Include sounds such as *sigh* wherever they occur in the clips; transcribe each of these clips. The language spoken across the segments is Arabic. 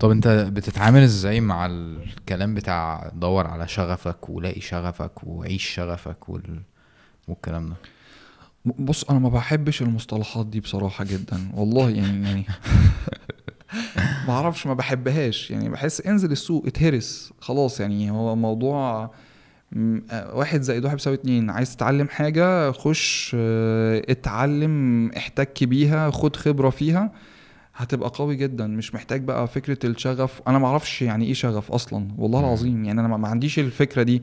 طب انت بتتعامل ازاي مع الكلام بتاع دور على شغفك ولاقي شغفك وعيش شغفك وال... والكلام ده بص انا ما بحبش المصطلحات دي بصراحه جدا والله يعني يعني *laughs* ما اعرفش ما بحبهاش يعني بحس انزل السوق اتهرس خلاص يعني هو موضوع آه، واحد زائد واحد بيساوي اتنين عايز تتعلم حاجة خش آه، اتعلم احتك بيها خد خبرة فيها هتبقى قوي جدا مش محتاج بقى فكره الشغف انا ما اعرفش يعني ايه شغف اصلا والله العظيم يعني انا ما عنديش الفكره دي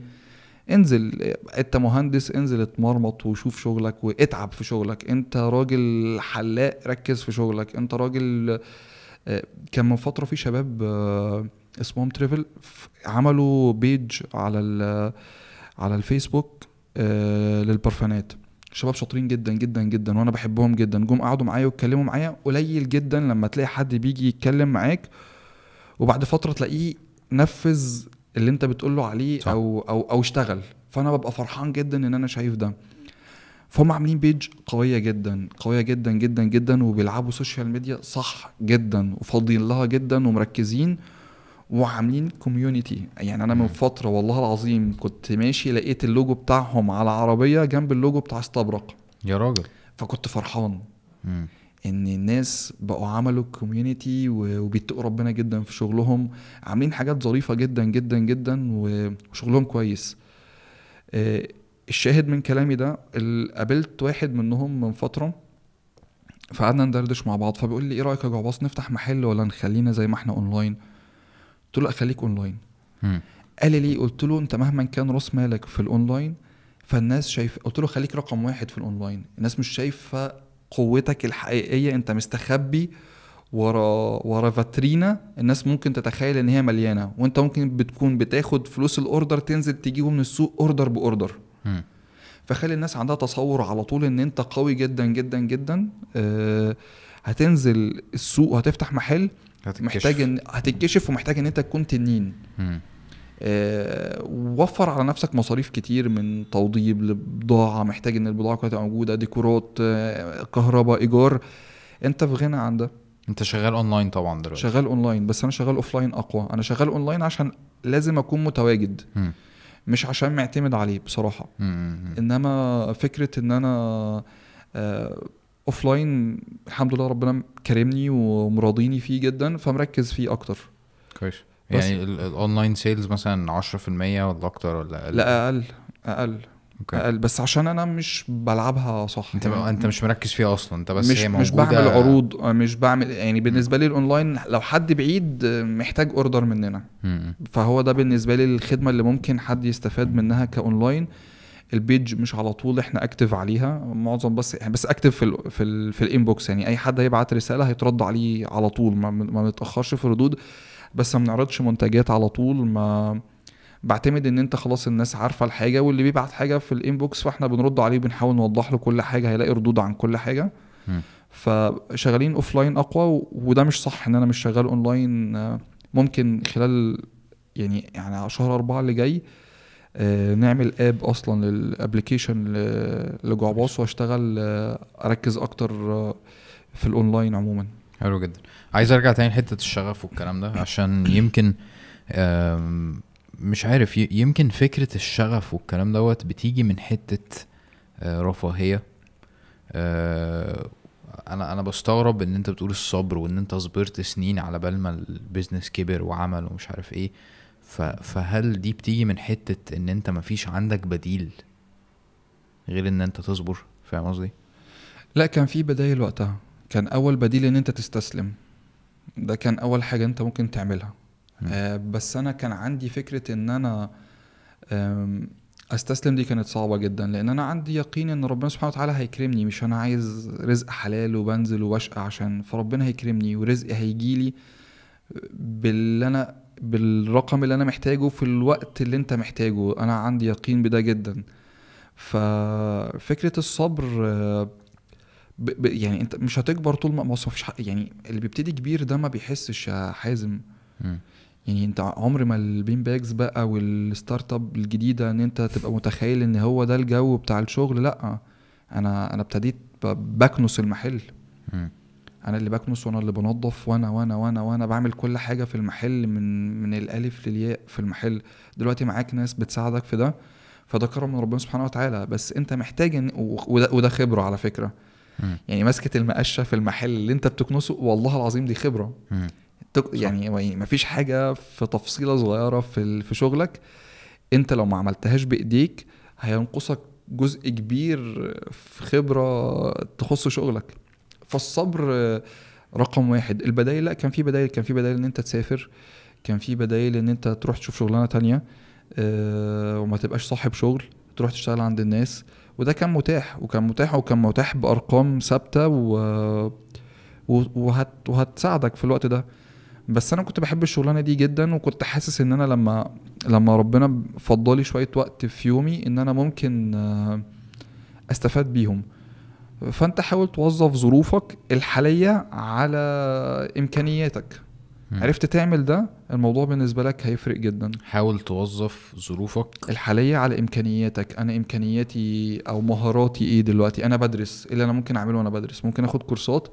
انزل انت مهندس انزل اتمرمط وشوف شغلك واتعب في شغلك انت راجل حلاق ركز في شغلك انت راجل آه، كان من فتره في شباب آه، اسمهم تريفل عملوا بيج على على الفيسبوك آه، للبرفانات شباب شاطرين جدا جدا جدا وانا بحبهم جدا جم قعدوا معايا واتكلموا معايا قليل جدا لما تلاقي حد بيجي يتكلم معاك وبعد فتره تلاقيه نفذ اللي انت بتقوله عليه صح. او او او اشتغل فانا ببقى فرحان جدا ان انا شايف ده فهم عاملين بيج قوية جدا قوية جدا جدا جدا وبيلعبوا سوشيال ميديا صح جدا وفاضيين لها جدا ومركزين وعاملين كوميونتي يعني انا من فتره والله العظيم كنت ماشي لقيت اللوجو بتاعهم على عربيه جنب اللوجو بتاع استبرق يا راجل فكنت فرحان مم. ان الناس بقوا عملوا كوميونيتي وبيتقوا ربنا جدا في شغلهم عاملين حاجات ظريفه جدا جدا جدا وشغلهم كويس آه، الشاهد من كلامي ده قابلت واحد منهم من فتره فقعدنا ندردش مع بعض فبيقول لي ايه رايك يا جعباص نفتح محل ولا نخلينا زي ما احنا اونلاين قلت له اخليك خليك اونلاين قال لي ليه قلت له انت مهما كان راس مالك في الاونلاين فالناس شايف قلت له خليك رقم واحد في الاونلاين الناس مش شايفه قوتك الحقيقيه انت مستخبي ورا ورا فاترينا الناس ممكن تتخيل ان هي مليانه وانت ممكن بتكون بتاخد فلوس الاوردر تنزل تجيبه من السوق اوردر باوردر فخلي الناس عندها تصور على طول ان انت قوي جدا جدا جدا آه هتنزل السوق وهتفتح محل هتكشف. محتاج ان هتتكشف ومحتاج ان انت تكون تنين آه وفر على نفسك مصاريف كتير من توضيب لبضاعه محتاج ان البضاعه كلها تبقى موجوده ديكورات آه كهرباء ايجار انت في غنى عن ده انت شغال اونلاين طبعا دلوقتي شغال اونلاين بس انا شغال اوفلاين اقوى انا شغال اونلاين عشان لازم اكون متواجد م. مش عشان معتمد عليه بصراحه م. م. انما فكره ان انا آه اوف لاين الحمد لله ربنا كرمني ومراضيني فيه جدا فمركز فيه اكتر كويس يعني الاونلاين سيلز مثلا 10% ولا اكتر ولا اقل لا اقل اقل أوكي. اقل بس عشان انا مش بلعبها صح انت يعني انت مش مركز فيها اصلا انت بس مش هي موجودة مش بعمل عروض مش بعمل يعني بالنسبه لي الاونلاين لو حد بعيد محتاج اوردر مننا فهو ده بالنسبه لي الخدمه اللي ممكن حد يستفاد منها كاونلاين البيج مش على طول احنا اكتف عليها معظم بس بس اكتف في الـ في, الـ في الانبوكس يعني اي حد هيبعت رساله هيترد عليه على طول ما ما نتاخرش في الردود بس ما بنعرضش منتجات على طول ما بعتمد ان انت خلاص الناس عارفه الحاجه واللي بيبعت حاجه في الانبوكس فاحنا بنرد عليه وبنحاول نوضح له كل حاجه هيلاقي ردود عن كل حاجه فشغالين اوف لاين اقوى وده مش صح ان انا مش شغال اونلاين ممكن خلال يعني يعني شهر أربعة اللي جاي آه، نعمل اب اصلا للابلكيشن لجعباص واشتغل آه، اركز اكتر آه، في الاونلاين عموما حلو جدا عايز ارجع تاني لحته الشغف والكلام ده عشان يمكن مش عارف يمكن فكره الشغف والكلام دوت بتيجي من حته رفاهيه انا انا بستغرب ان انت بتقول الصبر وان انت صبرت سنين على بال ما البيزنس كبر وعمل ومش عارف ايه فهل دي بتيجي من حتة ان انت مفيش عندك بديل غير ان انت تصبر فاهم قصدي؟ لا كان في بدايل وقتها كان اول بديل ان انت تستسلم ده كان اول حاجة انت ممكن تعملها آه بس انا كان عندي فكرة ان انا استسلم دي كانت صعبه جدا لان انا عندي يقين ان ربنا سبحانه وتعالى هيكرمني مش انا عايز رزق حلال وبنزل وبشقى عشان فربنا هيكرمني ورزقي هيجيلي باللي انا بالرقم اللي انا محتاجه في الوقت اللي انت محتاجه انا عندي يقين بده جدا ففكره الصبر ب ب يعني انت مش هتكبر طول ما بص مفيش يعني اللي بيبتدي كبير ده ما بيحسش يا حازم يعني انت عمر ما البين باجز بقى والستارت اب الجديده ان انت تبقى متخيل ان هو ده الجو بتاع الشغل لا انا انا ابتديت بكنس المحل م. انا اللي بكنس وانا اللي بنظف وانا وانا وانا وانا بعمل كل حاجه في المحل من من الالف للياء في المحل دلوقتي معاك ناس بتساعدك في ده فده كرم من ربنا سبحانه وتعالى بس انت محتاج إن وده, وده خبره على فكره يعني مسكه المقشه في المحل اللي انت بتكنسه والله العظيم دي خبره يعني, يعني ما فيش حاجه في تفصيله صغيره في في شغلك انت لو ما عملتهاش بايديك هينقصك جزء كبير في خبره تخص شغلك فالصبر آه، رقم واحد البدايل لا كان في بدايل كان في بدايل ان انت تسافر كان في بدايل ان انت تروح تشوف شغلانه تانية آه، وما تبقاش صاحب شغل تروح تشتغل عند الناس وده كان متاح وكان متاح وكان متاح بارقام ثابته و وهت وهتساعدك في الوقت ده بس انا كنت بحب الشغلانه دي جدا وكنت حاسس ان انا لما لما ربنا فضلي شويه وقت في يومي ان انا ممكن آه، استفاد بيهم فانت حاول توظف ظروفك الحاليه على امكانياتك م. عرفت تعمل ده الموضوع بالنسبه لك هيفرق جدا حاول توظف ظروفك الحاليه على امكانياتك انا امكانياتي او مهاراتي ايه دلوقتي انا بدرس ايه اللي انا ممكن اعمله وانا بدرس ممكن اخد كورسات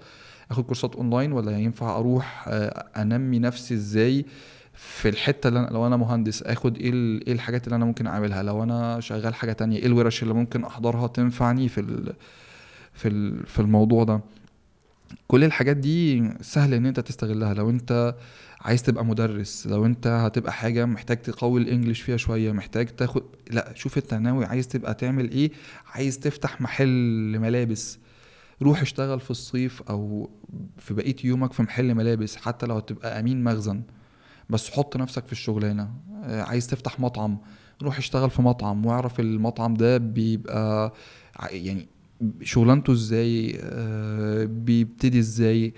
اخد كورسات اونلاين ولا ينفع اروح آه، انمي نفسي ازاي في الحته اللي أنا لو انا مهندس اخد ايه ايه الحاجات اللي انا ممكن اعملها لو انا شغال حاجه تانية ايه الورش اللي ممكن احضرها تنفعني في في في الموضوع ده كل الحاجات دي سهل ان انت تستغلها لو انت عايز تبقى مدرس لو انت هتبقى حاجه محتاج تقوي الانجليش فيها شويه محتاج تاخد لا شوف انت ناوي عايز تبقى تعمل ايه عايز تفتح محل ملابس روح اشتغل في الصيف او في بقيه يومك في محل ملابس حتى لو هتبقى امين مخزن بس حط نفسك في الشغلانه آه، عايز تفتح مطعم روح اشتغل في مطعم واعرف المطعم ده بيبقى يعني شغلانته ازاي آه، بيبتدي ازاي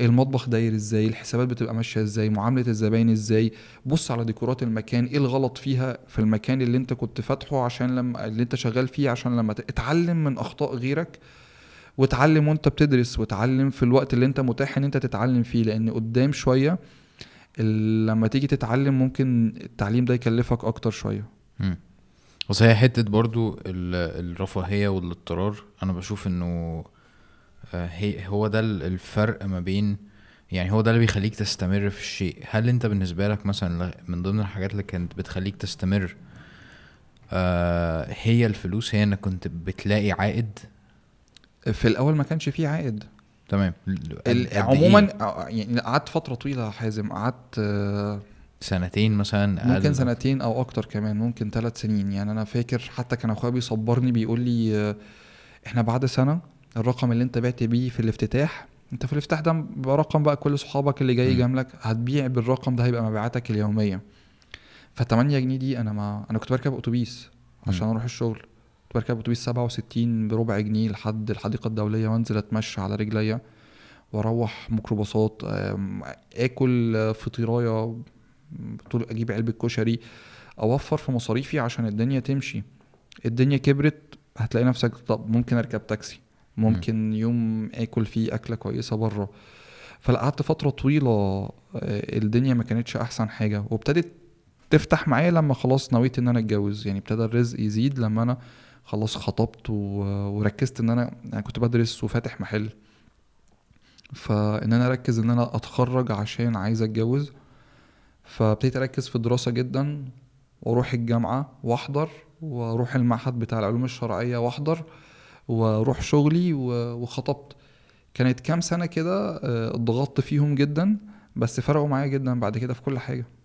المطبخ داير ازاي الحسابات بتبقى ماشيه ازاي معامله الزباين ازاي بص على ديكورات المكان ايه الغلط فيها في المكان اللي انت كنت فاتحه عشان لما اللي انت شغال فيه عشان لما اتعلم من اخطاء غيرك وتعلم وانت بتدرس وتعلم في الوقت اللي انت متاح ان انت تتعلم فيه لان قدام شويه لما تيجي تتعلم ممكن التعليم ده يكلفك اكتر شويه بس هي حتة برضو الرفاهية والاضطرار أنا بشوف إنه آه، هي هو ده الفرق ما بين يعني هو ده اللي بيخليك تستمر في الشيء هل أنت بالنسبة لك مثلا من ضمن الحاجات اللي كانت بتخليك تستمر آه، هي الفلوس هي إنك كنت بتلاقي عائد في الأول ما كانش فيه عائد تمام إيه؟ عموما آه، يعني قعدت فترة طويلة يا حازم قعدت سنتين مثلا أقل ممكن سنتين او اكتر كمان ممكن ثلاث سنين يعني انا فاكر حتى كان اخويا بيصبرني بيقول لي احنا بعد سنه الرقم اللي انت بعت بيه في الافتتاح انت في الافتتاح ده برقم بقى كل صحابك اللي جاي جاملك هتبيع بالرقم ده هيبقى مبيعاتك اليوميه ف 8 جنيه دي انا ما انا كنت بركب اتوبيس عشان اروح الشغل كنت بركب اتوبيس 67 بربع جنيه لحد الحديقه الدوليه وانزل اتمشى على رجليا واروح ميكروباصات اكل فطيرايه طول اجيب علبه كشري اوفر في مصاريفي عشان الدنيا تمشي الدنيا كبرت هتلاقي نفسك طب ممكن اركب تاكسي ممكن م. يوم اكل فيه اكله كويسه بره فقعدت فتره طويله آه، الدنيا ما كانتش احسن حاجه وابتدت تفتح معايا لما خلاص نويت ان انا اتجوز يعني ابتدى الرزق يزيد لما انا خلاص خطبت وركزت ان انا يعني كنت بدرس وفاتح محل فان انا اركز ان انا اتخرج عشان عايز اتجوز فابتديت اركز في الدراسه جدا واروح الجامعه واحضر واروح المعهد بتاع العلوم الشرعيه واحضر واروح شغلي وخطبت كانت كام سنه كده آه، اتضغطت فيهم جدا بس فرقوا معايا جدا بعد كده في كل حاجه